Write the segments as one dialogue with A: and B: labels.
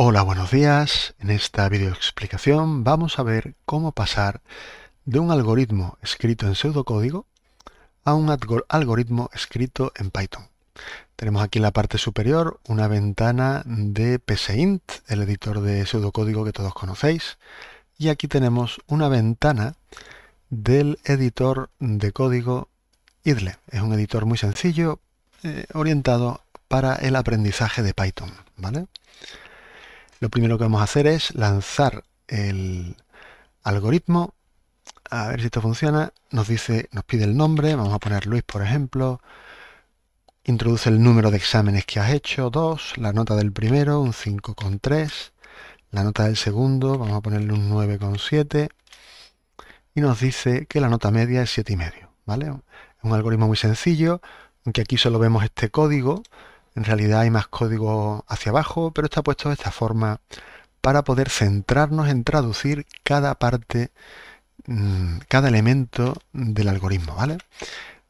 A: Hola, buenos días. En esta videoexplicación vamos a ver cómo pasar de un algoritmo escrito en pseudocódigo a un algoritmo escrito en Python. Tenemos aquí en la parte superior una ventana de PSEINT, el editor de pseudocódigo que todos conocéis, y aquí tenemos una ventana del editor de código IDLE. Es un editor muy sencillo, eh, orientado para el aprendizaje de Python, ¿vale? Lo primero que vamos a hacer es lanzar el algoritmo. A ver si esto funciona. Nos dice, nos pide el nombre. Vamos a poner Luis, por ejemplo. Introduce el número de exámenes que has hecho, 2, la nota del primero, un 5,3, la nota del segundo, vamos a ponerle un 9,7 y nos dice que la nota media es 7,5, ¿vale? Es un algoritmo muy sencillo, aunque aquí solo vemos este código, en realidad hay más código hacia abajo, pero está puesto de esta forma para poder centrarnos en traducir cada parte, mm, cada elemento del algoritmo, ¿vale?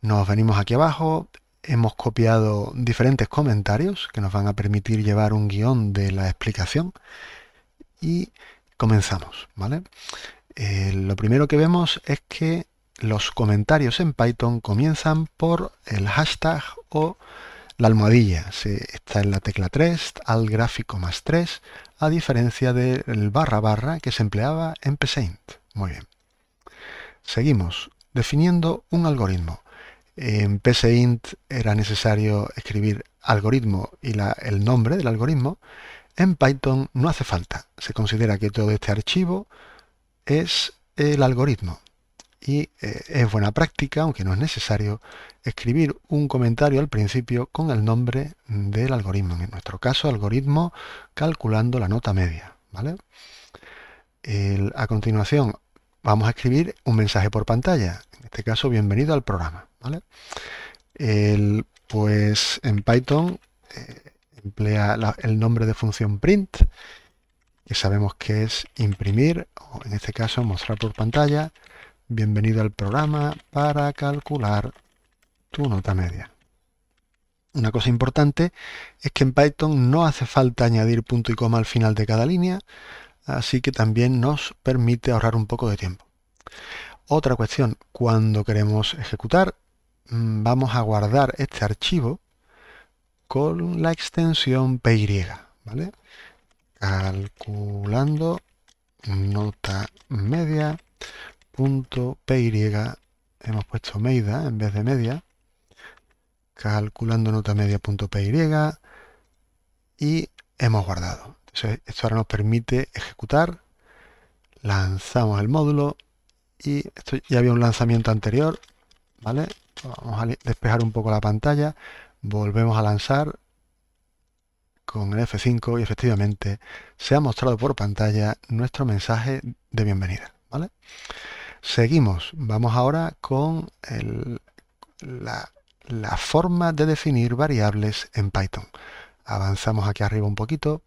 A: Nos venimos aquí abajo, hemos copiado diferentes comentarios que nos van a permitir llevar un guión de la explicación y comenzamos, ¿vale? Eh, lo primero que vemos es que los comentarios en Python comienzan por el hashtag o la almohadilla se, está en la tecla 3 al gráfico más 3, a diferencia del barra barra que se empleaba en PSeInt. Muy bien. Seguimos definiendo un algoritmo. En PSeInt era necesario escribir algoritmo y el nombre del algoritmo. En Python no hace falta. Se considera que todo este archivo es el algoritmo y eh, es buena práctica, aunque no es necesario, escribir un comentario al principio con el nombre del algoritmo. En nuestro caso, algoritmo calculando la nota media. ¿vale? a continuación, vamos a escribir un mensaje por pantalla. En este caso, bienvenido al programa. pues en Python eh, emplea el nombre de función print, que sabemos que es imprimir, o en este caso mostrar por pantalla, Bienvenido al programa para calcular tu nota media. Una cosa importante es que en Python no hace falta añadir punto y coma al final de cada línea, así que también nos permite ahorrar un poco de tiempo. Otra cuestión, cuando queremos ejecutar, mm, vamos a guardar este archivo con la extensión PY, ¿vale? Calculando nota media punto PY, hemos puesto meida en vez de media, calculando nota media punto PY y hemos guardado. esto ahora nos permite ejecutar, lanzamos el módulo y esto ya había un lanzamiento anterior, ¿vale? Vamos a despejar un poco la pantalla, volvemos a lanzar con el F5 y efectivamente se ha mostrado por pantalla nuestro mensaje de bienvenida, ¿vale? Seguimos, vamos ahora con la, forma de definir variables en Python. Avanzamos aquí arriba un poquito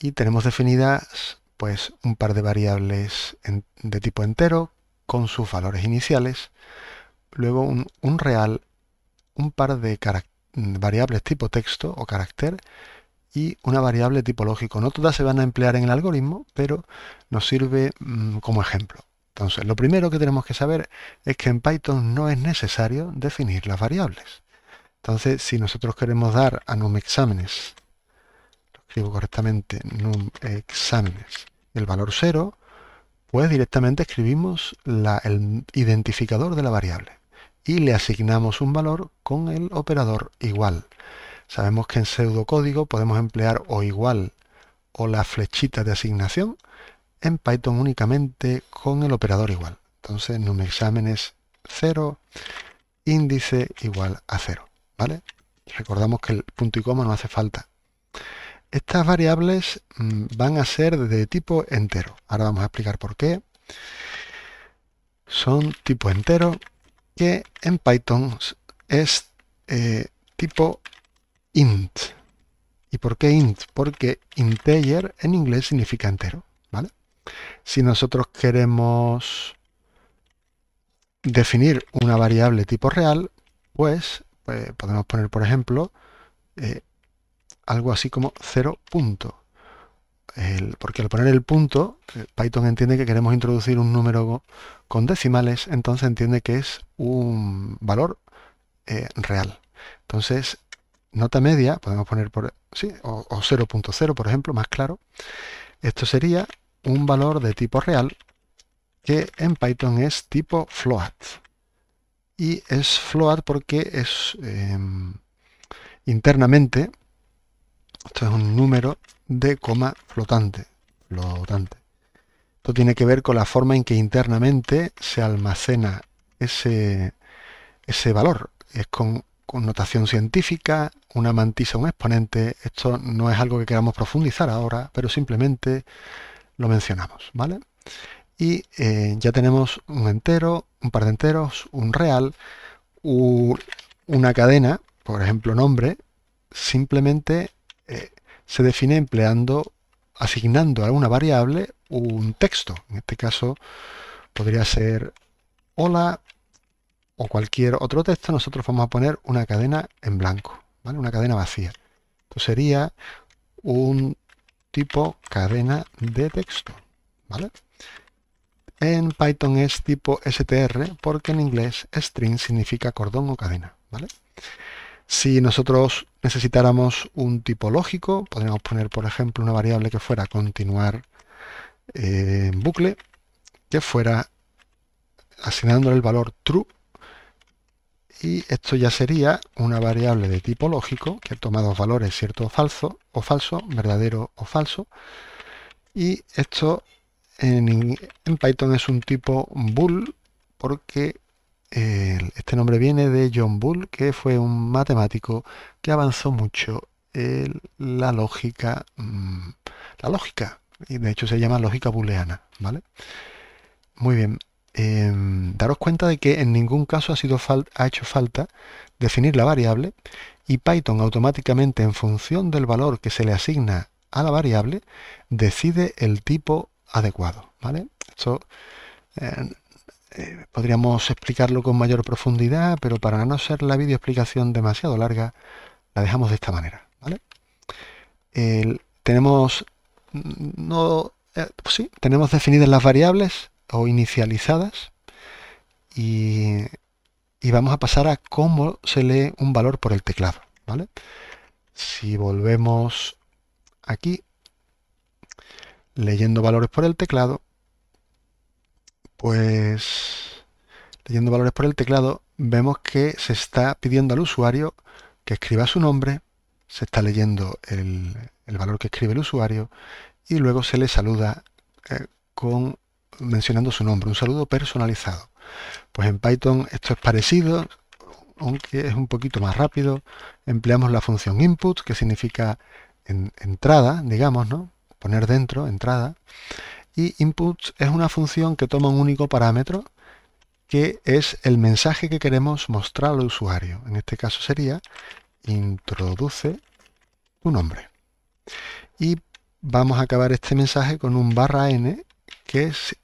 A: y tenemos definidas pues un par de variables de tipo entero con sus valores iniciales, luego un, real, un par de variables tipo texto o carácter y una variable tipo lógico. No todas se van a emplear en el algoritmo, pero nos sirve mm, como ejemplo. Entonces, lo primero que tenemos que saber es que en Python no es necesario definir las variables. Entonces, si nosotros queremos dar a numExámenes, lo escribo correctamente, numExámenes, el valor 0, pues directamente escribimos el identificador de la variable y le asignamos un valor con el operador igual. Sabemos que en pseudocódigo podemos emplear o igual o la flechita de asignación en Python únicamente con el operador igual. Entonces numexamen es 0, índice igual a 0. ¿vale? Recordamos que el punto y coma no hace falta. Estas variables mm, van a ser de tipo entero. Ahora vamos a explicar por qué. Son tipo entero que en Python es eh, tipo int. ¿Y por qué int? Porque integer en inglés significa entero. Si nosotros queremos definir una variable tipo real, pues, pues podemos poner, por ejemplo, eh, algo así como 0 punto. porque al poner el punto, eh, Python entiende que queremos introducir un número con decimales, entonces entiende que es un valor eh, real. Entonces, nota media, podemos poner por sí, o 0.0, por ejemplo, más claro. Esto sería un valor de tipo real que en Python es tipo float. Y es float porque es em, internamente, esto es un número de coma flotante. flotante. Esto tiene que ver con la forma en que internamente se almacena ese, ese valor. Es con notación científica, una mantisa, un exponente. Esto no es algo que queramos profundizar ahora, pero simplemente lo mencionamos, ¿vale? Y eh, ya tenemos un entero, un par de enteros, un real, una cadena, por ejemplo nombre, simplemente eh, se define empleando, asignando a una variable un texto. En este caso podría ser hola o cualquier otro texto, nosotros vamos a poner una cadena en blanco, ¿vale? una cadena vacía. Esto sería un tipo cadena de texto. ¿Vale? En Python es tipo str porque en inglés string significa cordón o cadena. ¿vale? Si nosotros necesitáramos un tipo lógico, podríamos poner, por ejemplo, una variable que fuera continuar eh, en bucle, que fuera asignándole el valor true y esto ya sería una variable de tipo lógico que toma dos valores, cierto o falso, o falso, verdadero o falso. Y esto en, Python es un tipo bool porque eh, este nombre viene de John Bull, que fue un matemático que avanzó mucho en la lógica, mm, la lógica, y de hecho se llama lógica booleana, ¿vale? Muy bien, Em, daros cuenta de que en ningún caso ha, sido ha hecho falta definir la variable y Python automáticamente en función del valor que se le asigna a la variable decide el tipo adecuado. ¿vale? Esto em, eh, podríamos explicarlo con mayor profundidad, pero para no ser la videoexplicación demasiado larga, la dejamos de esta manera. tenemos mm, no, eh, sí, tenemos definidas las variables o inicializadas y, vamos a pasar a cómo se lee un valor por el teclado. ¿vale? Si volvemos aquí, leyendo valores por el teclado, pues leyendo valores por el teclado vemos que se está pidiendo al usuario que escriba su nombre, se está leyendo el, valor que escribe el usuario y luego se le saluda eh, con mencionando su nombre, un saludo personalizado. Pues en Python esto es parecido, aunque es un poquito más rápido. Empleamos la función input, que significa entrada, digamos, ¿no? Poner dentro, entrada. Y input es una función que toma un único parámetro, que es el mensaje que queremos mostrar al usuario. En este caso sería introduce tu nombre. Y vamos a acabar este mensaje con un barra n que es,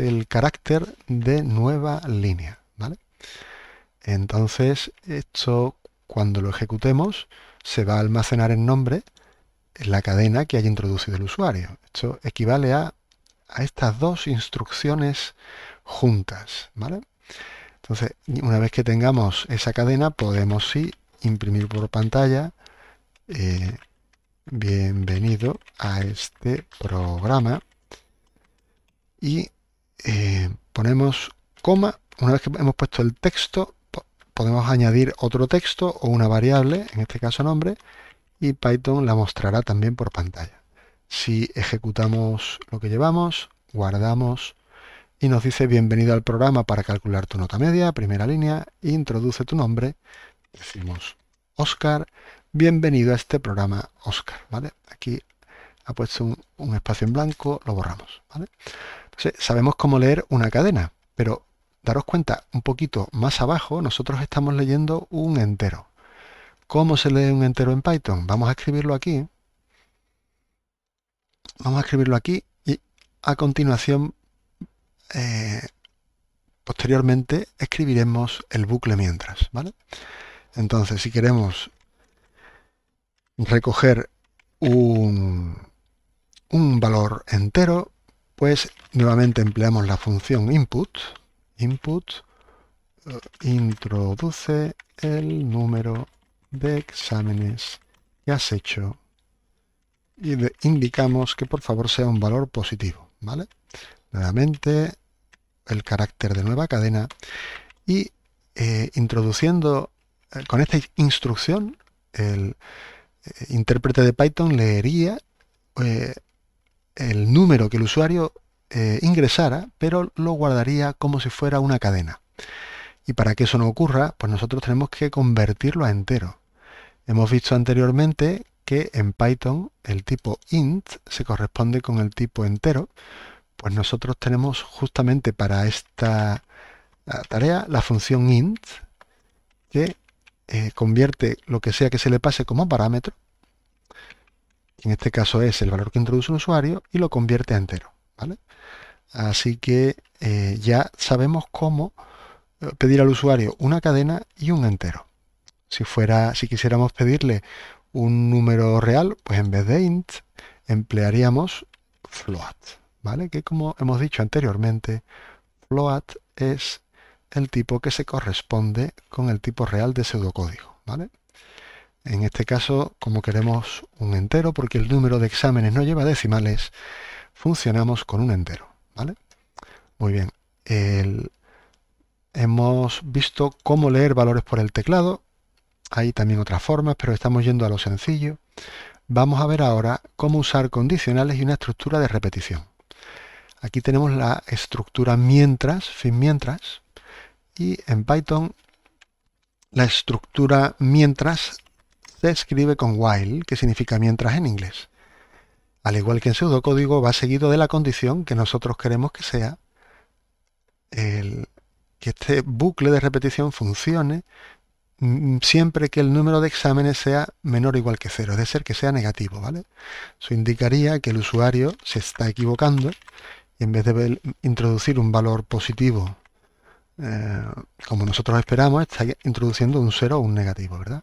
A: el carácter de nueva línea. ¿vale? Entonces, esto cuando lo ejecutemos se va a almacenar en nombre en la cadena que haya introducido el usuario. Esto equivale a, estas dos instrucciones juntas. ¿vale? Entonces, una vez que tengamos esa cadena, podemos sí imprimir por pantalla. Eh, bienvenido a este programa y eh, ponemos coma. Una vez que hemos puesto el texto, podemos añadir otro texto o una variable, en este caso nombre, y Python la mostrará también por pantalla. Si ejecutamos lo que llevamos, guardamos y nos dice bienvenido al programa para calcular tu nota media, primera línea, introduce tu nombre, decimos Oscar, bienvenido a este programa Oscar, ¿vale? Aquí ha puesto un, espacio en blanco, lo borramos, ¿vale? sabemos cómo leer una cadena, pero daros cuenta, un poquito más abajo nosotros estamos leyendo un entero. ¿Cómo se lee un entero en Python? Vamos a escribirlo aquí. Vamos a escribirlo aquí y a continuación, eh, posteriormente, escribiremos el bucle mientras. ¿vale? Entonces, si queremos recoger un valor entero, pues nuevamente empleamos la función input, input, eh, introduce el número de exámenes que has hecho y indicamos que por favor sea un valor positivo, ¿vale? Nuevamente el carácter de nueva cadena y eh, introduciendo eh, con esta instrucción el intérprete de Python leería el número que el usuario eh, ingresara, pero lo guardaría como si fuera una cadena. Y para que eso no ocurra, pues nosotros tenemos que convertirlo a entero. Hemos visto anteriormente que en Python el tipo int se corresponde con el tipo entero. Pues nosotros tenemos justamente para esta tarea la función int que eh, convierte lo que sea que se le pase como parámetro en este caso es el valor que introduce un usuario, y lo convierte a entero. ¿vale? Así que eh, ya sabemos cómo eh, pedir al usuario una cadena y un entero. Si, fuera, si quisiéramos pedirle un número real, pues en vez de int emplearíamos float, ¿vale? Que como hemos dicho anteriormente, float es el tipo que se corresponde con el tipo real de pseudocódigo, ¿vale? En este caso, como queremos un entero, porque el número de exámenes no lleva decimales, funcionamos con un entero. ¿vale? Muy bien. hemos visto cómo leer valores por el teclado. Hay también otras formas, pero estamos yendo a lo sencillo. Vamos a ver ahora cómo usar condicionales y una estructura de repetición. Aquí tenemos la estructura mientras, fin mientras, y en Python la estructura mientras escribe con while, que significa mientras en inglés. Al igual que en pseudocódigo, va seguido de la condición que nosotros queremos que sea el, que este bucle de repetición funcione mm, siempre que el número de exámenes sea menor o igual que cero, es decir, que sea negativo, ¿vale? Eso indicaría que el usuario se está equivocando y en vez de introducir un valor positivo eh, como nosotros esperamos, está introduciendo un cero o un negativo, ¿verdad?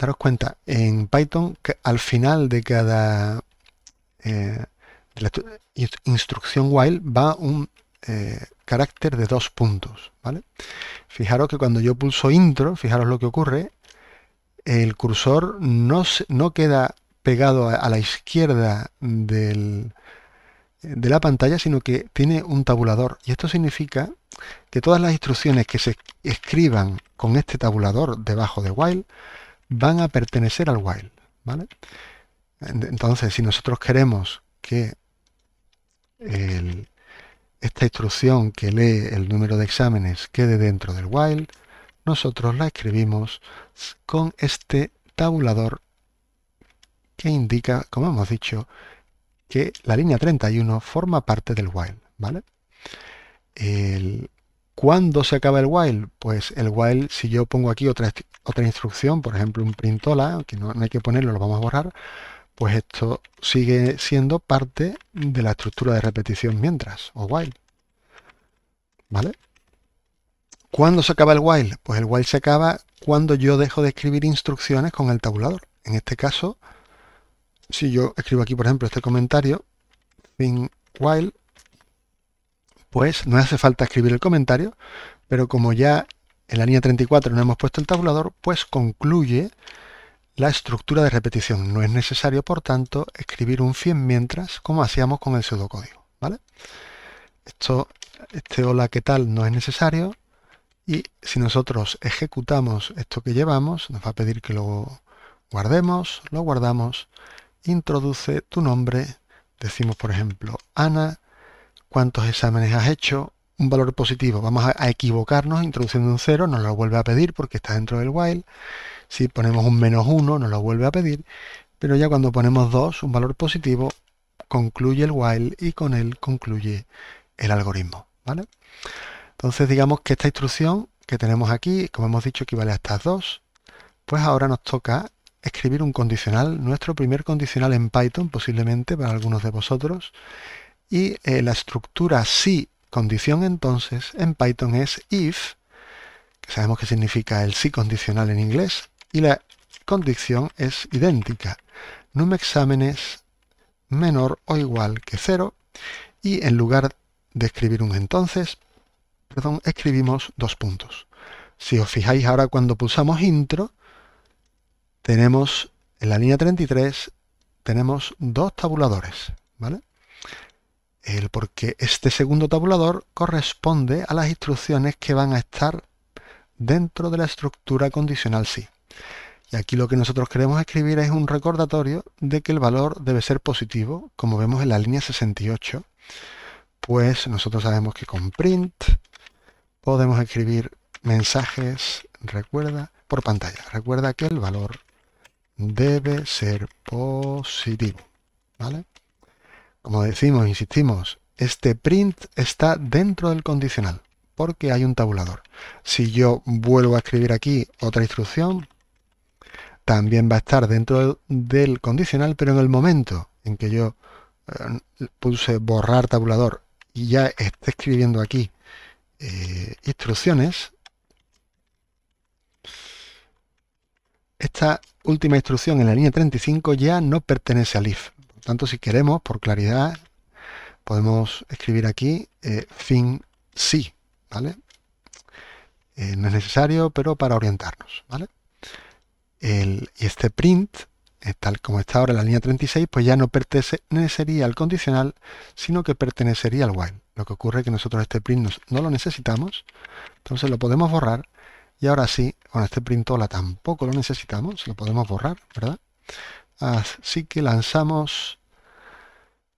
A: daros cuenta, en Python que al final de cada eh, instrucción while va un eh, carácter de dos puntos. ¿vale? Fijaros que cuando yo pulso intro, fijaros lo que ocurre, el cursor no, queda pegado a, la izquierda de la pantalla, sino que tiene un tabulador. Y esto significa que todas las instrucciones que se escriban con este tabulador debajo de while van a pertenecer al while. ¿vale? Entonces, si nosotros queremos que esta instrucción que lee el número de exámenes quede dentro del while, nosotros la escribimos con este tabulador que indica, como hemos dicho, que la línea 31 forma parte del while. ¿vale? ¿Cuándo se acaba el while? Pues el while, si yo pongo aquí otra, otra instrucción, por ejemplo un printola, que no, hay que ponerlo, lo vamos a borrar, pues esto sigue siendo parte de la estructura de repetición mientras, o while. ¿Vale? ¿Cuándo se acaba el while? Pues el while se acaba cuando yo dejo de escribir instrucciones con el tabulador. En este caso, si yo escribo aquí, por ejemplo, este comentario, fin while, pues no hace falta escribir el comentario, pero como ya en la línea 34 no hemos puesto el tabulador, pues concluye la estructura de repetición. No es necesario, por tanto, escribir un 100 mientras, como hacíamos con el pseudocódigo. ¿vale? Esto, este hola, ¿qué tal? no es necesario. Y si nosotros ejecutamos esto que llevamos, nos va a pedir que lo guardemos, lo guardamos, introduce tu nombre, decimos por ejemplo Ana, cuántos exámenes has hecho, un valor positivo. Vamos a, equivocarnos introduciendo un 0, nos lo vuelve a pedir porque está dentro del while. Si ponemos un menos 1, nos lo vuelve a pedir. Pero ya cuando ponemos 2, un valor positivo, concluye el while y con él concluye el algoritmo. ¿vale? Entonces digamos que esta instrucción que tenemos aquí, como hemos dicho, equivale a estas dos. Pues ahora nos toca escribir un condicional, nuestro primer condicional en Python, posiblemente para algunos de vosotros, y eh, la estructura si, condición entonces, en Python es if, que sabemos que significa el si condicional en inglés, y la condición es idéntica. Num exámenes menor o igual que cero y en lugar de escribir un entonces, perdón, escribimos dos puntos. Si os fijáis ahora cuando pulsamos intro, tenemos en la línea 33, tenemos dos tabuladores, ¿vale? el porque este segundo tabulador corresponde a las instrucciones que van a estar dentro de la estructura condicional sí. Y aquí lo que nosotros queremos escribir es un recordatorio de que el valor debe ser positivo, como vemos en la línea 68. Pues nosotros sabemos que con print podemos escribir mensajes, recuerda, por pantalla. Recuerda que el valor debe ser positivo. ¿Vale? Como decimos, insistimos, este print está dentro del condicional porque hay un tabulador. Si yo vuelvo a escribir aquí otra instrucción, también va a estar dentro del condicional, pero en el momento en que yo eh, puse borrar tabulador y ya esté escribiendo aquí eh, instrucciones, esta última instrucción en la línea 35 ya no pertenece al if, por tanto, si queremos, por claridad, podemos escribir aquí eh, fin sí, ¿vale? Eh, no es necesario, pero para orientarnos, ¿vale? y este print, tal como está ahora en la línea 36, pues ya no pertenecería al condicional, sino que pertenecería al while. Lo que ocurre es que nosotros este print no lo necesitamos, entonces lo podemos borrar y ahora sí, con este printola tampoco lo necesitamos, lo podemos borrar, ¿verdad? Así que lanzamos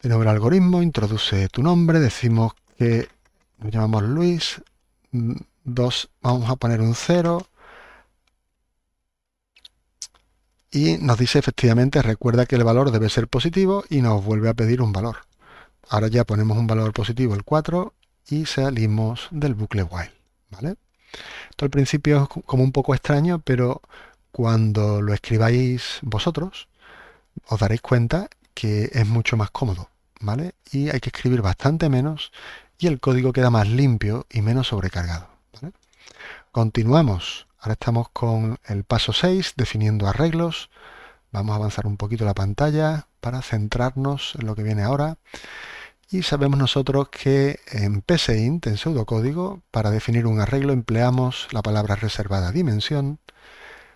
A: de nuevo el algoritmo, introduce tu nombre, decimos que nos llamamos Luis, mm, dos, vamos a poner un 0 y nos dice efectivamente recuerda que el valor debe ser positivo y nos vuelve a pedir un valor. Ahora ya ponemos un valor positivo, el 4, y salimos del bucle while. ¿vale? Esto al principio es como un poco extraño, pero cuando lo escribáis vosotros, os daréis cuenta que es mucho más cómodo, ¿vale? Y hay que escribir bastante menos y el código queda más limpio y menos sobrecargado. Continuamos. Ahora estamos con el paso 6, definiendo arreglos. Vamos a avanzar un poquito la pantalla para centrarnos en lo que viene ahora. Y sabemos nosotros que en PSEINT, en pseudocódigo, para definir un arreglo empleamos la palabra reservada dimensión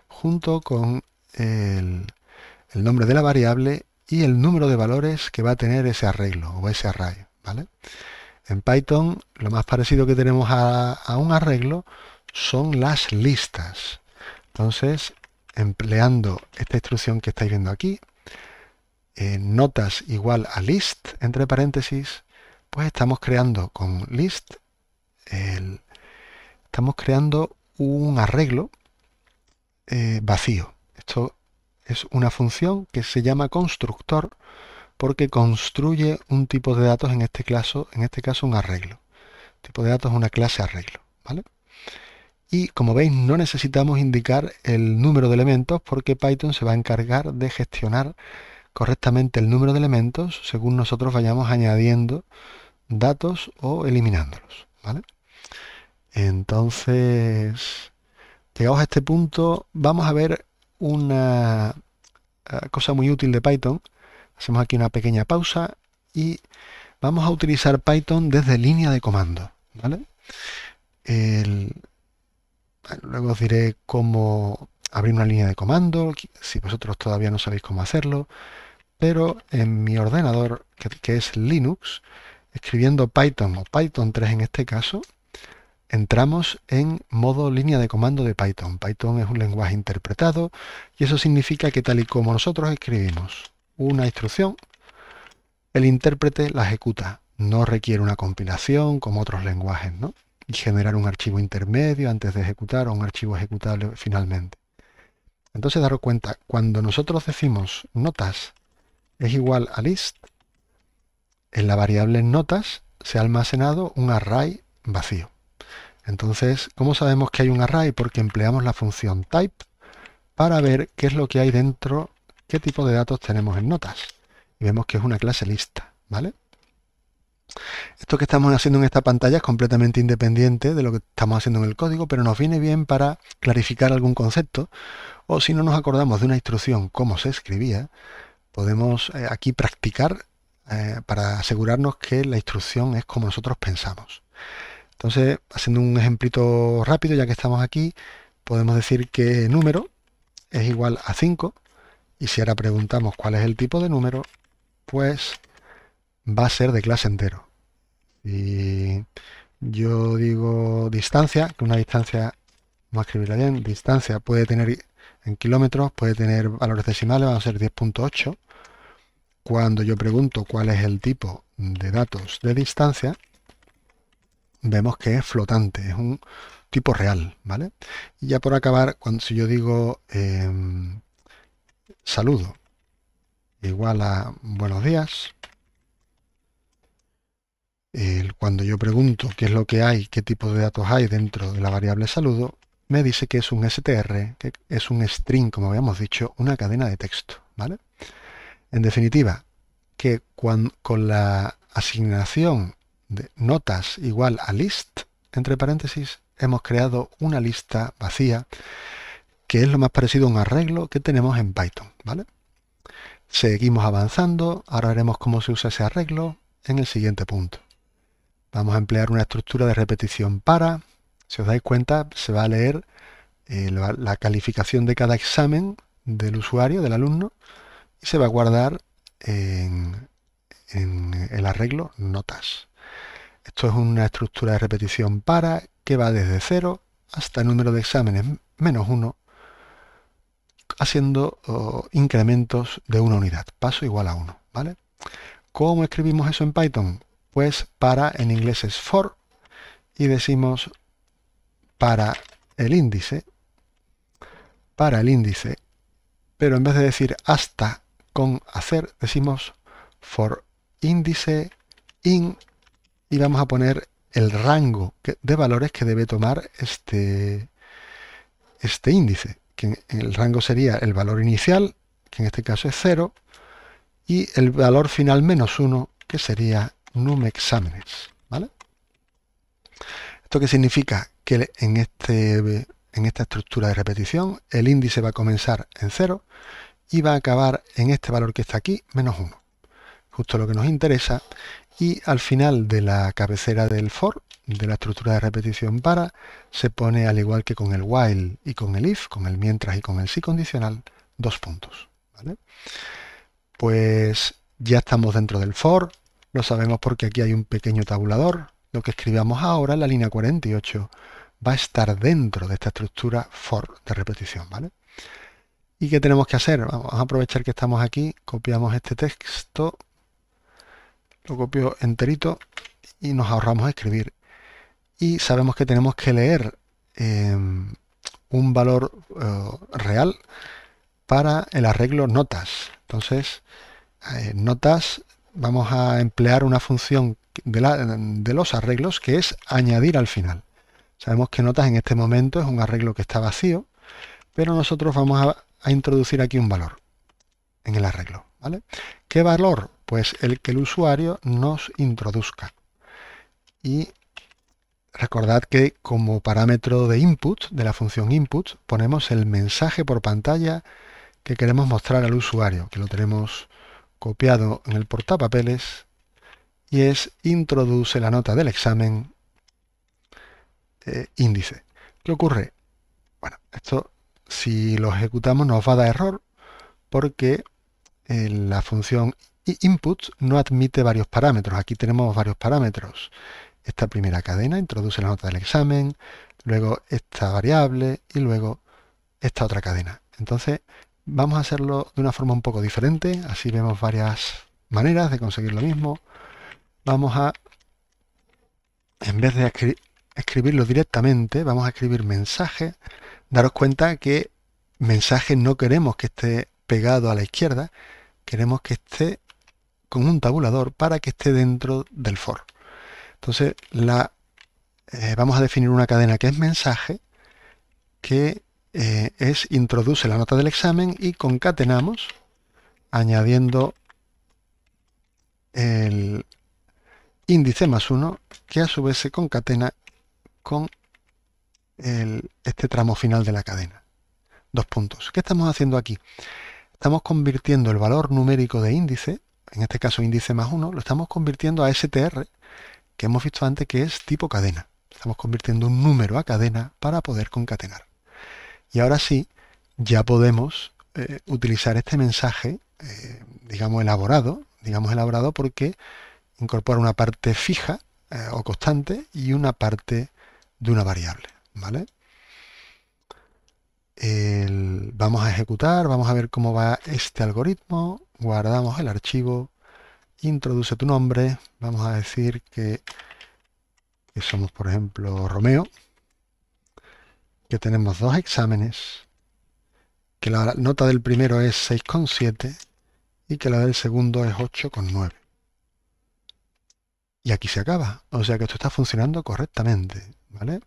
A: junto con el el nombre de la variable y el número de valores que va a tener ese arreglo o ese array. ¿vale? En Python lo más parecido que tenemos a, un arreglo son las listas. Entonces, empleando esta instrucción que estáis viendo aquí, eh, notas igual a list, entre paréntesis, pues estamos creando con list, el, estamos creando un arreglo eh, vacío. Esto es una función que se llama constructor porque construye un tipo de datos, en este caso, en este caso un arreglo. tipo de datos una clase arreglo. ¿vale? Y como veis, no necesitamos indicar el número de elementos porque Python se va a encargar de gestionar correctamente el número de elementos según nosotros vayamos añadiendo datos o eliminándolos. Entonces, llegados a este punto, vamos a ver una eh, cosa muy útil de Python. Hacemos aquí una pequeña pausa y vamos a utilizar Python desde línea de comando. ¿vale? luego os diré cómo abrir una línea de comando, si vosotros todavía no sabéis cómo hacerlo, pero en mi ordenador, que, que es Linux, escribiendo Python o Python 3 en este caso, entramos en modo línea de comando de Python. Python es un lenguaje interpretado y eso significa que tal y como nosotros escribimos una instrucción, el intérprete la ejecuta. No requiere una compilación como otros lenguajes, ¿no? Y generar un archivo intermedio antes de ejecutar o un archivo ejecutable finalmente. Entonces daros cuenta, cuando nosotros decimos notas es igual a list, en la variable notas se ha almacenado un array vacío. Entonces, ¿cómo sabemos que hay un array? Porque empleamos la función type para ver qué es lo que hay dentro, qué tipo de datos tenemos en notas. Y vemos que es una clase lista, ¿vale? Esto que estamos haciendo en esta pantalla es completamente independiente de lo que estamos haciendo en el código, pero nos viene bien para clarificar algún concepto o si no nos acordamos de una instrucción cómo se escribía, podemos eh, aquí practicar eh, para asegurarnos que la instrucción es como nosotros pensamos. Entonces, haciendo un ejemplito rápido, ya que estamos aquí, podemos decir que número es igual a 5 y si ahora preguntamos cuál es el tipo de número, pues va a ser de clase entero. Y yo digo distancia, que una distancia, vamos a escribirla bien, distancia puede tener en kilómetros, puede tener valores decimales, va a ser 10.8. Cuando yo pregunto cuál es el tipo de datos de distancia, vemos que es flotante, es un tipo real, ¿vale? Y ya por acabar, cuando si yo digo em, saludo igual a buenos días, cuando yo pregunto qué es lo que hay, qué tipo de datos hay dentro de la variable saludo, me dice que es un str, que es un string, como habíamos dicho, una cadena de texto, ¿vale? En definitiva, que con la asignación notas igual a list, entre paréntesis, hemos creado una lista vacía que es lo más parecido a un arreglo que tenemos en Python, ¿vale? Seguimos avanzando, ahora veremos cómo se usa ese arreglo en el siguiente punto. Vamos a emplear una estructura de repetición para, si os dais cuenta, se va a leer eh, la, calificación de cada examen del usuario, del alumno, y se va a guardar en el arreglo notas. Esto es una estructura de repetición para que va desde 0 hasta el número de exámenes menos 1, haciendo incrementos de una unidad, paso igual a 1. ¿vale? ¿Cómo escribimos eso en Python? Pues para en inglés es for y decimos para el índice, para el índice, pero en vez de decir hasta con hacer, decimos for índice in y vamos a poner el rango de valores que debe tomar este, este índice, que el rango sería el valor inicial, que en este caso es 0, y el valor final menos 1, que sería num exámenes. ¿vale? ¿Esto qué significa? Que en, este, en esta estructura de repetición el índice va a comenzar en 0 y va a acabar en este valor que está aquí, menos 1. Justo lo que nos interesa y al final de la cabecera del for, de la estructura de repetición para, se pone al igual que con el while y con el if, con el mientras y con el si condicional, dos puntos. ¿vale? Pues ya estamos dentro del for, lo sabemos porque aquí hay un pequeño tabulador, lo que escribamos ahora la línea 48 va a estar dentro de esta estructura for de repetición, ¿vale? ¿Y qué tenemos que hacer? Vamos a aprovechar que estamos aquí, copiamos este texto, lo copio enterito y nos ahorramos escribir. Y sabemos que tenemos que leer em, un valor eh, real para el arreglo notas. Entonces, eh, notas, vamos a emplear una función de, los arreglos que es añadir al final. Sabemos que notas en este momento es un arreglo que está vacío, pero nosotros vamos a, a introducir aquí un valor en el arreglo. ¿vale? ¿Qué valor? pues el que el usuario nos introduzca. Y recordad que como parámetro de input, de la función input, ponemos el mensaje por pantalla que queremos mostrar al usuario, que lo tenemos copiado en el portapapeles, y es introduce la nota del examen eh, índice. ¿Qué ocurre? Bueno, esto si lo ejecutamos nos va a dar error porque eh, la función y input no admite varios parámetros. Aquí tenemos varios parámetros. Esta primera cadena introduce la nota del examen, luego esta variable y luego esta otra cadena. Entonces vamos a hacerlo de una forma un poco diferente. Así vemos varias maneras de conseguir lo mismo. Vamos a, en vez de escribirlo directamente, vamos a escribir mensaje. Daros cuenta que mensaje no queremos que esté pegado a la izquierda, queremos que esté con un tabulador para que esté dentro del for. Entonces, eh, vamos a definir una cadena que es mensaje, que eh, es introduce la nota del examen y concatenamos añadiendo el índice más 1 que a su vez se concatena con este tramo final de la cadena. Dos puntos. ¿Qué estamos haciendo aquí? Estamos convirtiendo el valor numérico de índice en este caso índice más 1, lo estamos convirtiendo a STR, que hemos visto antes que es tipo cadena. Estamos convirtiendo un número a cadena para poder concatenar. Y ahora sí, ya podemos eh, utilizar este mensaje, eh, digamos, elaborado, digamos, elaborado porque incorpora una parte fija eh, o constante y una parte de una variable, ¿vale? vamos a ejecutar, vamos a ver cómo va este algoritmo, guardamos el archivo, introduce tu nombre, vamos a decir que, que somos por ejemplo Romeo, que tenemos dos exámenes, que la nota del primero es 6,7 y que la del segundo es 8,9. Y aquí se acaba, o sea que esto está funcionando correctamente, ¿vale?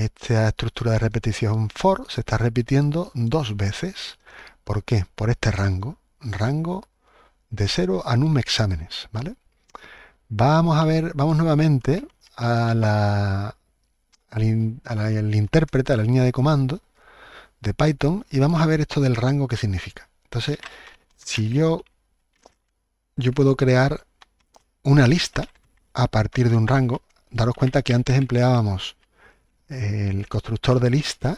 A: Esta estructura de repetición for se está repitiendo dos veces. ¿Por qué? Por este rango. Rango de 0 a num exámenes. ¿vale? Vamos a ver, vamos nuevamente a la, al, intérprete, a la línea de comando de Python y vamos a ver esto del rango que significa. Entonces, si yo, yo puedo crear una lista a partir de un rango, daros cuenta que antes empleábamos el constructor de lista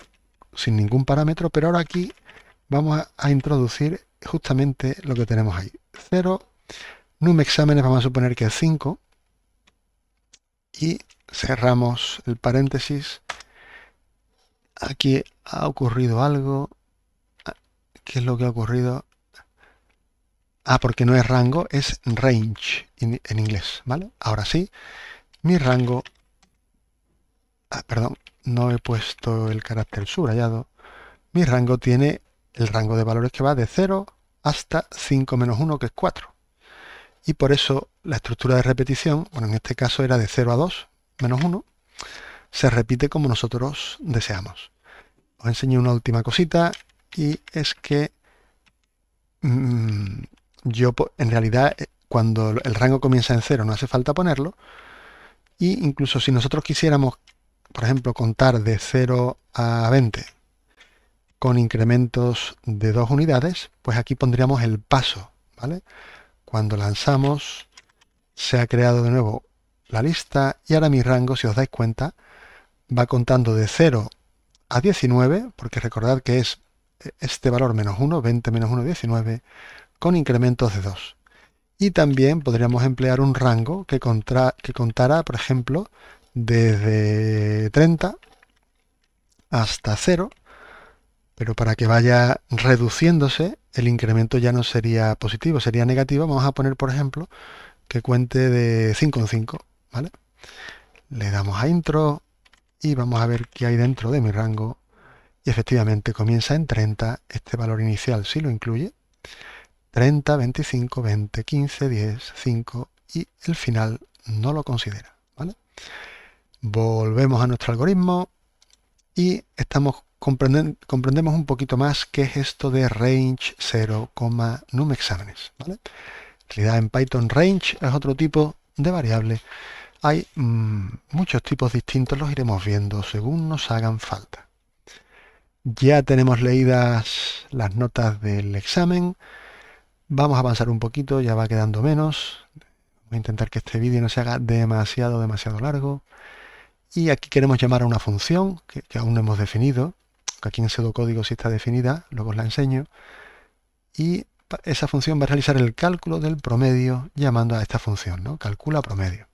A: sin ningún parámetro, pero ahora aquí vamos a, introducir justamente lo que tenemos ahí. 0, num exámenes, vamos a suponer que es 5 y cerramos el paréntesis. Aquí ha ocurrido algo. ¿Qué es lo que ha ocurrido? Ah, porque no es rango, es range en inglés, ¿vale? Ahora sí, mi rango... Ah, perdón, no he puesto el carácter subrayado, mi rango tiene el rango de valores que va de 0 hasta 5 menos 1, que es 4. Y por eso la estructura de repetición, bueno, en este caso era de 0 a 2 menos 1, se repite como nosotros deseamos. Os enseño una última cosita y es que mm, yo en realidad eh, cuando el rango comienza en 0 no hace falta ponerlo y incluso si nosotros quisiéramos por ejemplo, contar de 0 a 20 con incrementos de 2 unidades, pues aquí pondríamos el paso, ¿vale? Cuando lanzamos, se ha creado de nuevo la lista y ahora mi rango, si os dais cuenta, va contando de 0 a 19, porque recordad que es e, este valor menos 1, 20 menos 1, 19, con incrementos de 2. Y también podríamos emplear un rango que, que contara, por ejemplo, desde 30 hasta 0, pero para que vaya reduciéndose, el incremento ya no sería positivo, sería negativo. Vamos a poner, por ejemplo, que cuente de 5 en 5, ¿vale? Le damos a intro y vamos a ver qué hay dentro de mi rango. Y efectivamente comienza en 30, este valor inicial sí lo incluye. 30, 25, 20, 15, 10, 5 y el final no lo considera, ¿vale? volvemos a nuestro algoritmo y estamos comprendemos un poquito más qué es esto de range 0, num exámenes. En realidad en Python range es otro tipo de variable. Hay mm, muchos tipos distintos, los iremos viendo según nos hagan falta. Ya tenemos leídas las notas del examen. Vamos a avanzar un poquito, ya va quedando menos. Voy a intentar que este vídeo no se haga demasiado, demasiado largo. Y aquí queremos llamar a una función que, aún no hemos definido, que aquí en pseudocódigo sí está definida, luego os la enseño. Y esa función va a realizar el cálculo del promedio llamando a esta función, ¿no? Calcula promedio.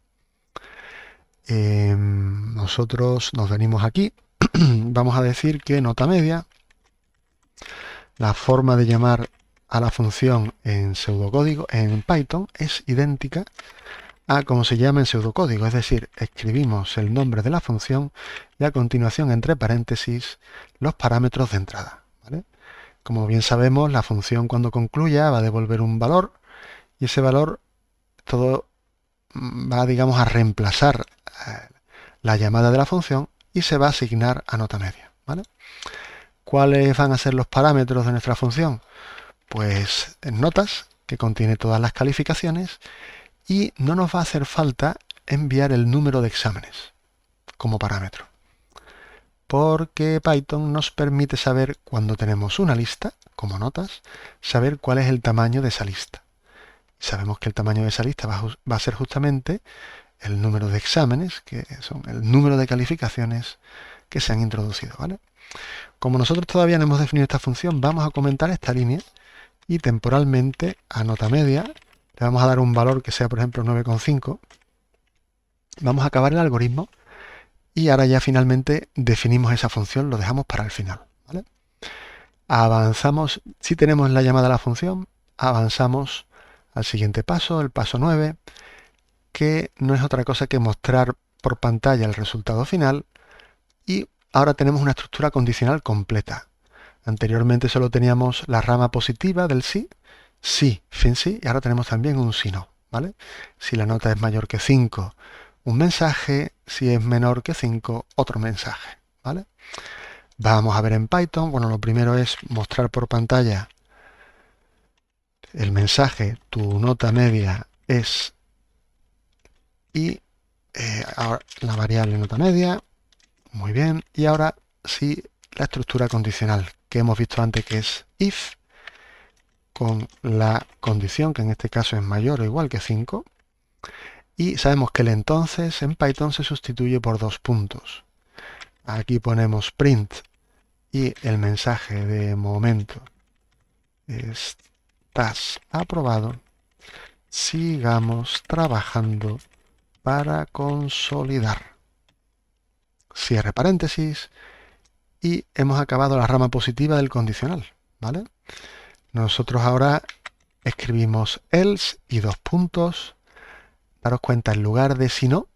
A: Em, nosotros nos venimos aquí, vamos a decir que nota media, la forma de llamar a la función en pseudocódigo en Python es idéntica a como se llama en pseudocódigo, es decir, escribimos el nombre de la función y a continuación entre paréntesis los parámetros de entrada. Como bien sabemos, la función cuando concluya va a devolver un valor y ese valor todo mm, va, digamos, a reemplazar eh, la llamada de la función y se va a asignar a nota media. ¿Cuáles van a ser los parámetros de nuestra función? Pues en notas, que contiene todas las calificaciones, y no nos va a hacer falta enviar el número de exámenes como parámetro. Porque Python nos permite saber cuando tenemos una lista, como notas, saber cuál es el tamaño de esa lista. Sabemos que el tamaño de esa lista va a ser justamente el número de exámenes, que son el número de calificaciones que se han introducido. Como nosotros todavía no hemos definido esta función, vamos a comentar esta línea y temporalmente a nota media le vamos a dar un valor que sea, por ejemplo, 9,5. Vamos a acabar el algoritmo y ahora ya finalmente definimos esa función, lo dejamos para el final. Avanzamos, si tenemos la llamada a la función, avanzamos al siguiente paso, el paso 9, que no es otra cosa que mostrar por pantalla el resultado final y ahora tenemos una estructura condicional completa. Anteriormente solo teníamos la rama positiva del sí sí, fin sí, y ahora tenemos también un si no, ¿vale? Si la nota es mayor que 5, un mensaje, si es menor que 5, otro mensaje, ¿vale? Vamos a ver en Python, bueno, lo primero es mostrar por pantalla el mensaje, tu nota media es y eh, ahora la variable nota media, muy bien, y ahora sí la estructura condicional que hemos visto antes que es if, con la condición, que en este caso es mayor o igual que 5, y sabemos que el entonces en Python se sustituye por dos puntos. Aquí ponemos print y el mensaje de momento. Estás aprobado. Sigamos trabajando para consolidar. Cierre paréntesis y hemos acabado la rama positiva del condicional, ¿vale? Nosotros ahora escribimos else y dos puntos. Daros cuenta, en lugar de si no,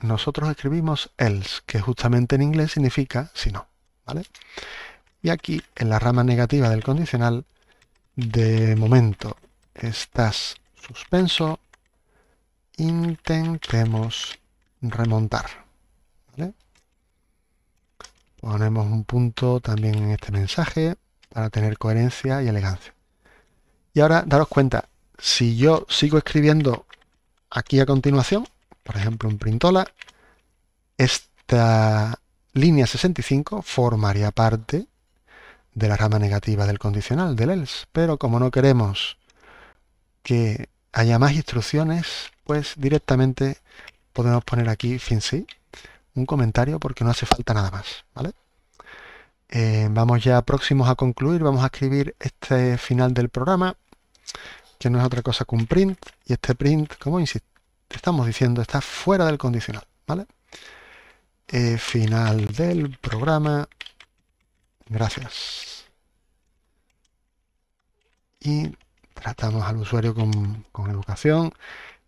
A: nosotros escribimos else, que justamente en inglés significa si no. ¿vale? Y aquí, en la rama negativa del condicional, de momento estás suspenso, intentemos remontar. Ponemos un punto también en este mensaje para tener coherencia y elegancia. Y ahora daros cuenta, si yo sigo escribiendo aquí a continuación, por ejemplo un Printola, esta línea 65 formaría parte de la rama negativa del condicional, del else. Pero como no queremos que haya más instrucciones, pues directamente podemos poner aquí fin sí, un comentario porque no hace falta nada más, ¿vale? Eh, vamos ya próximos a concluir, vamos a escribir este final del programa, que no es otra cosa que un print, y este print, como insisto, estamos diciendo, está fuera del condicional, ¿vale? Eh, final del programa, gracias. Y tratamos al usuario con, educación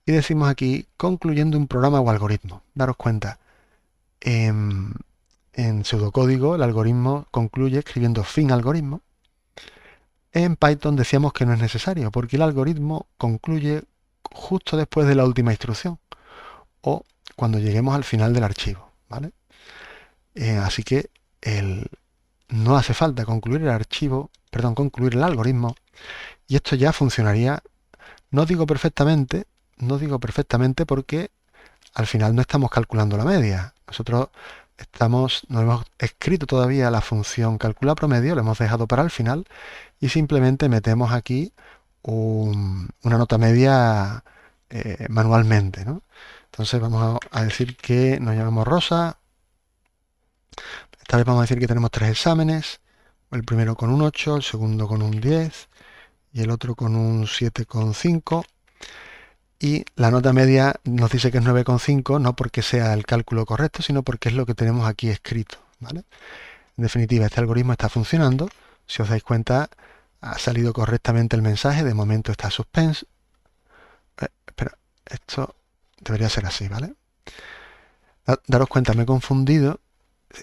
A: y decimos aquí, concluyendo un programa o algoritmo, daros cuenta. Em, en pseudocódigo el algoritmo concluye escribiendo fin algoritmo. En Python decíamos que no es necesario porque el algoritmo concluye justo después de la última instrucción o cuando lleguemos al final del archivo. ¿vale? Eh, así que no hace falta concluir el archivo, perdón, concluir el algoritmo y esto ya funcionaría, no digo perfectamente, no digo perfectamente porque al final no estamos calculando la media. Nosotros estamos, no hemos escrito todavía la función calcula promedio, lo hemos dejado para el final y simplemente metemos aquí una nota media eh, manualmente. Entonces vamos a, a, decir que nos llamamos Rosa. Esta vez vamos a decir que tenemos tres exámenes. El primero con un 8, el segundo con un 10 y el otro con un 7,5 y la nota media nos dice que es 9,5, no porque sea el cálculo correcto, sino porque es lo que tenemos aquí escrito. ¿vale? En definitiva, este algoritmo está funcionando. Si os dais cuenta, ha salido correctamente el mensaje. De momento está suspense. Eh, pero esto debería ser así, ¿vale? Daros cuenta, me he confundido.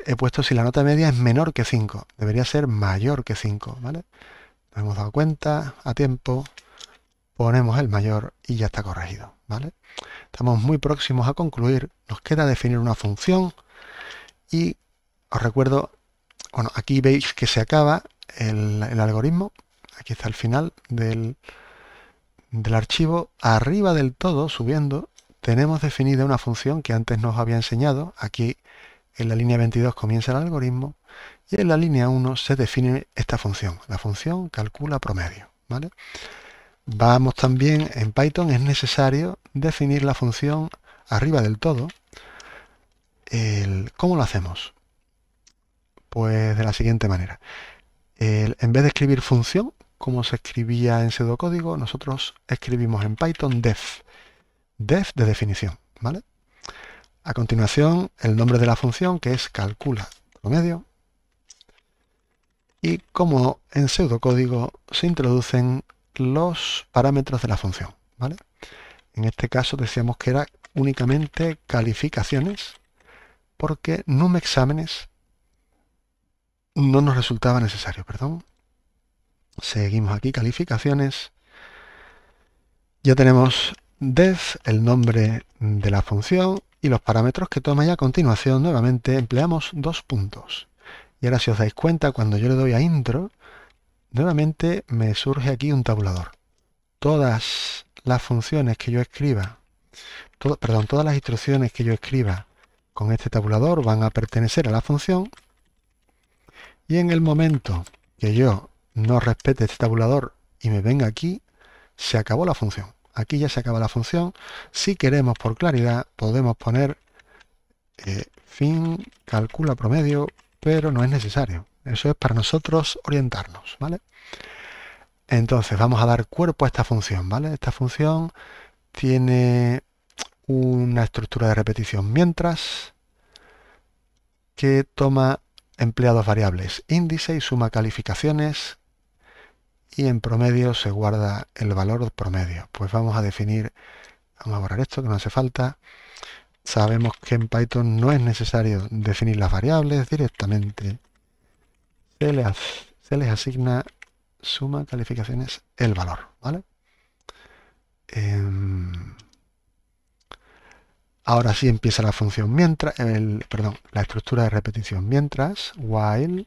A: He puesto si la nota media es menor que 5. Debería ser mayor que 5, ¿vale? Nos hemos dado cuenta a tiempo ponemos el mayor y ya está corregido. ¿vale? Estamos muy próximos a concluir. Nos queda definir una función y os recuerdo, bueno, aquí veis que se acaba el, algoritmo. Aquí está el final del, del archivo. Arriba del todo, subiendo, tenemos definida una función que antes nos había enseñado. Aquí en la línea 22 comienza el algoritmo y en la línea 1 se define esta función, la función calcula promedio. ¿vale? Vamos también, en Python es necesario definir la función arriba del todo. ¿Cómo lo hacemos? Pues de la siguiente manera. en vez de escribir función, como se escribía en pseudocódigo, nosotros escribimos en Python def. Def de definición, ¿vale? A continuación, el nombre de la función, que es calcula promedio. Y como en pseudocódigo se introducen los parámetros de la función. ¿vale? En este caso decíamos que era únicamente calificaciones porque num exámenes no nos resultaba necesario, perdón. Seguimos aquí, calificaciones. Ya tenemos def, el nombre de la función y los parámetros que toma y a continuación nuevamente empleamos dos puntos. Y ahora si os dais cuenta, cuando yo le doy a intro, nuevamente me surge aquí un tabulador. Todas las funciones que yo escriba, perdón, todas las instrucciones que yo escriba con este tabulador van a pertenecer a la función y en el momento que yo no respete este tabulador y me venga aquí, se acabó la función. Aquí ya se acaba la función. Si queremos por claridad, podemos poner eh, fin calcula promedio, pero no es necesario. Eso es para nosotros orientarnos, ¿vale? Entonces vamos a dar cuerpo a esta función, ¿vale? Esta función tiene una estructura de repetición mientras que toma empleados variables índice y suma calificaciones y en promedio se guarda el valor promedio. Pues vamos a definir, vamos a borrar esto que no hace falta. Sabemos que en Python no es necesario definir las variables directamente se les, asigna suma calificaciones el valor, ¿vale? Em, ahora sí empieza la función mientras, perdón, la estructura de repetición mientras, while,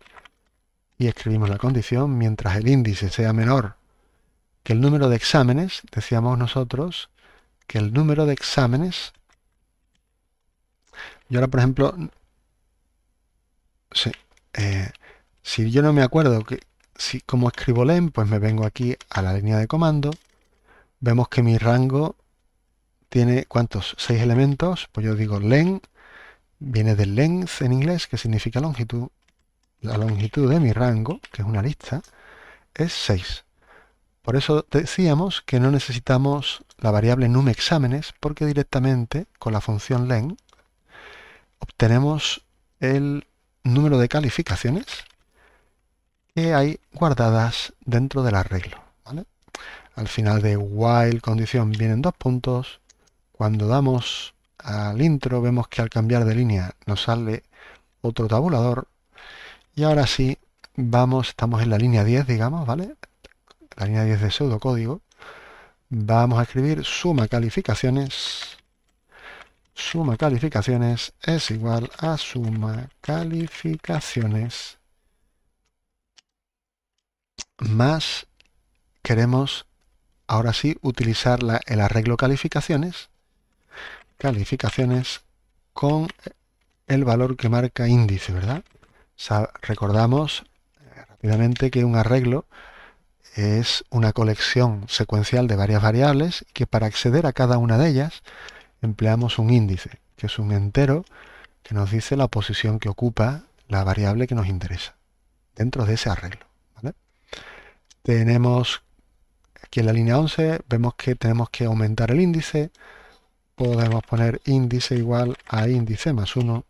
A: y escribimos la condición, mientras el índice sea menor que el número de exámenes, decíamos nosotros que el número de exámenes, y ahora por ejemplo, sí, eh, si yo no me acuerdo que, si, como escribo len, pues me vengo aquí a la línea de comando. Vemos que mi rango tiene, ¿cuántos? Seis elementos. Pues yo digo len, viene del length en inglés, que significa longitud. La longitud de mi rango, que es una lista, es 6. Por eso decíamos que no necesitamos la variable num exámenes, porque directamente con la función len obtenemos el número de calificaciones hay guardadas dentro del arreglo. Al final de while condición vienen dos puntos. Cuando damos al intro vemos que al cambiar de línea nos sale otro tabulador. Y ahora sí, vamos, estamos en la línea 10, digamos, ¿vale? La línea 10 de pseudocódigo. Vamos a escribir suma calificaciones. Suma calificaciones es igual a suma calificaciones más queremos ahora sí utilizar el arreglo calificaciones, calificaciones con el valor que marca índice, ¿verdad? recordamos eh, rápidamente que un arreglo es una colección secuencial de varias variables que para acceder a cada una de ellas empleamos un índice, que es un entero que nos dice la posición que ocupa la variable que nos interesa dentro de ese arreglo tenemos aquí en la línea 11, vemos que tenemos que aumentar el índice, podemos poner índice igual a índice más 1.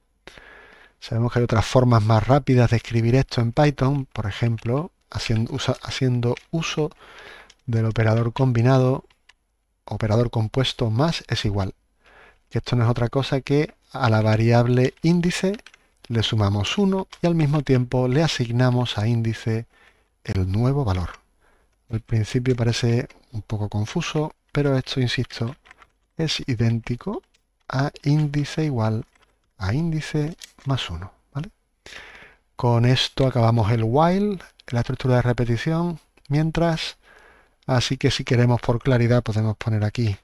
A: Sabemos que hay otras formas más rápidas de escribir esto en Python, por ejemplo, haciendo, haciendo uso del operador combinado, operador compuesto más es igual. Que esto no es otra cosa que a la variable índice le sumamos 1 y al mismo tiempo le asignamos a índice el nuevo valor. Al principio parece un poco confuso, pero esto, insisto, es idéntico a índice igual a índice más 1. Con esto acabamos el while, la estructura de repetición, mientras, así que si queremos por claridad podemos poner aquí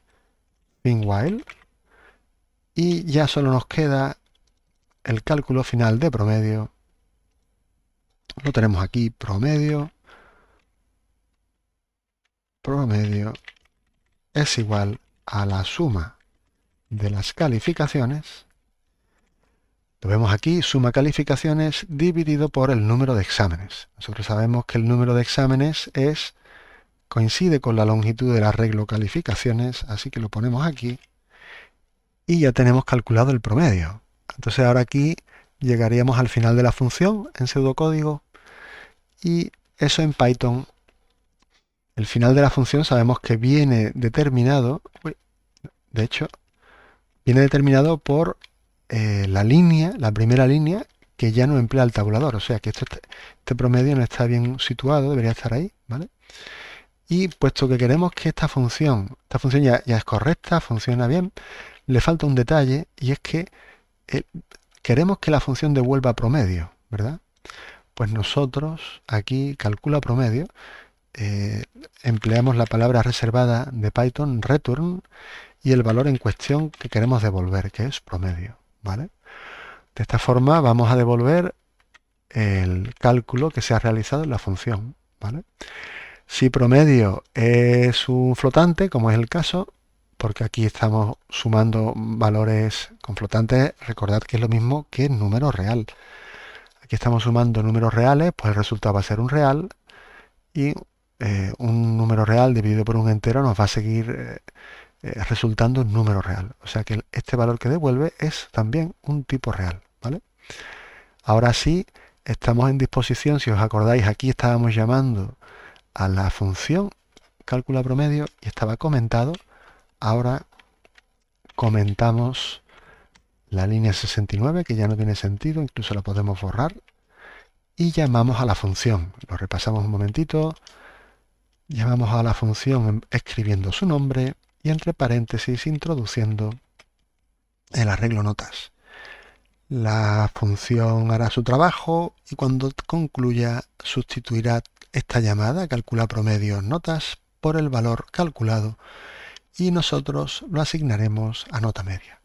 A: ping while y ya solo nos queda el cálculo final de promedio. Lo tenemos aquí, promedio promedio es igual a la suma de las calificaciones. Lo vemos aquí, suma calificaciones dividido por el número de exámenes. Nosotros sabemos que el número de exámenes es coincide con la longitud del arreglo calificaciones, así que lo ponemos aquí y ya tenemos calculado el promedio. Entonces ahora aquí llegaríamos al final de la función en pseudocódigo y eso en Python el final de la función sabemos que viene determinado, de hecho, viene determinado por eh, la línea, la primera línea que ya no emplea el tabulador. O sea que este, este, promedio no está bien situado, debería estar ahí, ¿vale? Y puesto que queremos que esta función, esta función ya, es correcta, funciona bien, le falta un detalle y es que eh, queremos que la función devuelva promedio, ¿verdad? Pues nosotros aquí calcula promedio, eh, empleamos la palabra reservada de Python, return, y el valor en cuestión que queremos devolver, que es promedio. ¿vale? De esta forma vamos a devolver el cálculo que se ha realizado en la función. ¿vale? Si promedio es un flotante, como es el caso, porque aquí estamos sumando valores con flotantes, recordad que es lo mismo que número real. Aquí estamos sumando números reales, pues el resultado va a ser un real y eh, un número real dividido por un entero nos va a seguir eh, eh, resultando un número real. O sea que este valor que devuelve es también un tipo real. ¿vale? Ahora sí, estamos en disposición, si os acordáis, aquí estábamos llamando a la función cálcula promedio y estaba comentado. Ahora comentamos la línea 69, que ya no tiene sentido, incluso la podemos borrar. Y llamamos a la función. Lo repasamos un momentito llamamos a la función escribiendo su nombre y entre paréntesis introduciendo el arreglo notas. La función hará su trabajo y cuando concluya sustituirá esta llamada calcula promedio notas por el valor calculado y nosotros lo asignaremos a nota media.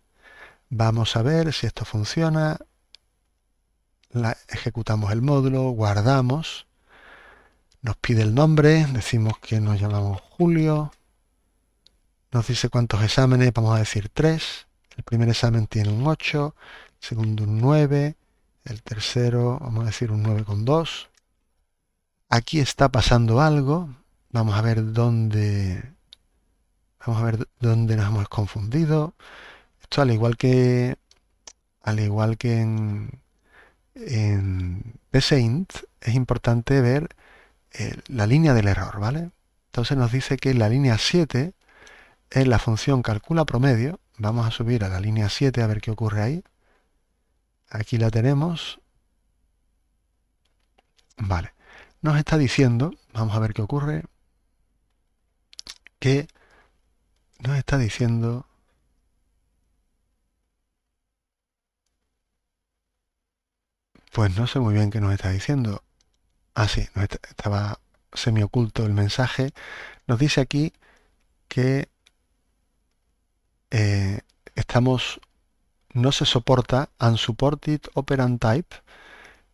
A: Vamos a ver si esto funciona. ejecutamos el módulo, guardamos nos pide el nombre, decimos que nos llamamos Julio. Nos dice cuántos exámenes, vamos a decir tres. El primer examen tiene un 8, el segundo un 9, el tercero vamos a decir un con 9,2. Aquí está pasando algo. Vamos a ver dónde vamos a ver dónde nos hemos confundido. Esto al igual que al igual que en en es importante ver eh, la línea del error, ¿vale? Entonces nos dice que la línea 7 es la función calcula promedio. Vamos a subir a la línea 7 a ver qué ocurre ahí. Aquí la tenemos. Vale. Nos está diciendo, vamos a ver qué ocurre, que nos está diciendo... Pues no sé muy bien qué nos está diciendo. Ah, sí, estaba semioculto el mensaje. Nos dice aquí que eh, estamos, no se soporta unsupported operand type.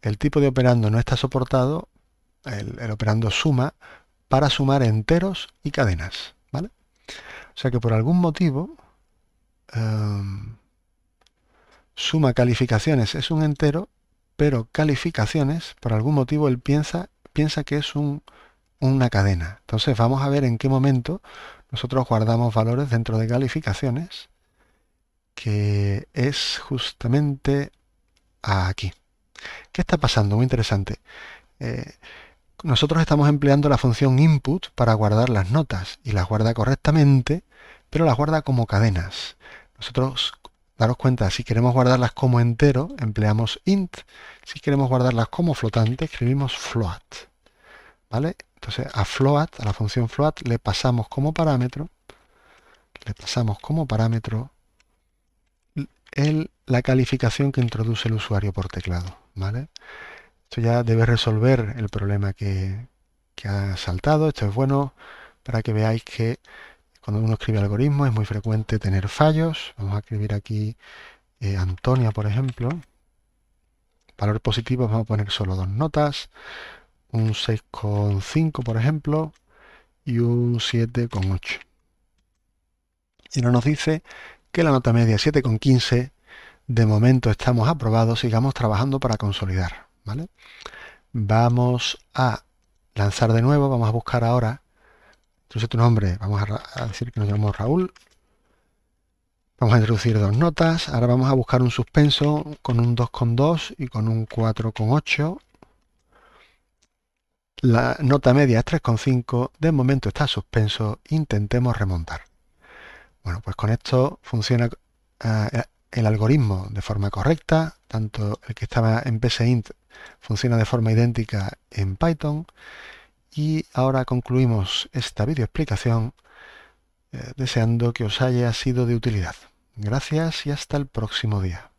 A: El tipo de operando no está soportado, el, operando suma, para sumar enteros y cadenas. ¿vale? O sea que por algún motivo em, suma calificaciones es un entero pero calificaciones, por algún motivo él piensa, piensa que es una cadena. Entonces vamos a ver en qué momento nosotros guardamos valores dentro de calificaciones, que es justamente aquí. ¿Qué está pasando? Muy interesante. Eh, nosotros estamos empleando la función input para guardar las notas y las guarda correctamente, pero las guarda como cadenas. Nosotros Daros cuenta, si queremos guardarlas como entero, empleamos int. Si queremos guardarlas como flotante, escribimos float. ¿Vale? Entonces a float, a la función float, le pasamos como parámetro, le pasamos como parámetro el, la calificación que introduce el usuario por teclado. ¿Vale? Esto ya debe resolver el problema que ha saltado. Esto es bueno para que veáis que cuando uno escribe algoritmos es muy frecuente tener fallos. Vamos a escribir aquí Antonio, eh, Antonia, por ejemplo. Valor positivo, vamos a poner solo dos notas. Un 6,5, por ejemplo, y un 7,8. Y no nos dice que la nota media 7,15, de momento estamos aprobados, sigamos trabajando para consolidar. ¿vale? Vamos a lanzar de nuevo, vamos a buscar ahora Introduce tu nombre. Vamos a, decir que nos llamamos Raúl. Vamos a introducir dos notas. Ahora vamos a buscar un suspenso con un 2,2 y con un 4,8. La nota media es 3,5. De momento está suspenso. Intentemos remontar. Bueno, pues con esto funciona eh, el algoritmo de forma correcta. Tanto el que estaba en PSINT funciona de forma idéntica en Python. Y ahora concluimos esta videoexplicación eh, deseando que os haya sido de utilidad. Gracias y hasta el próximo día.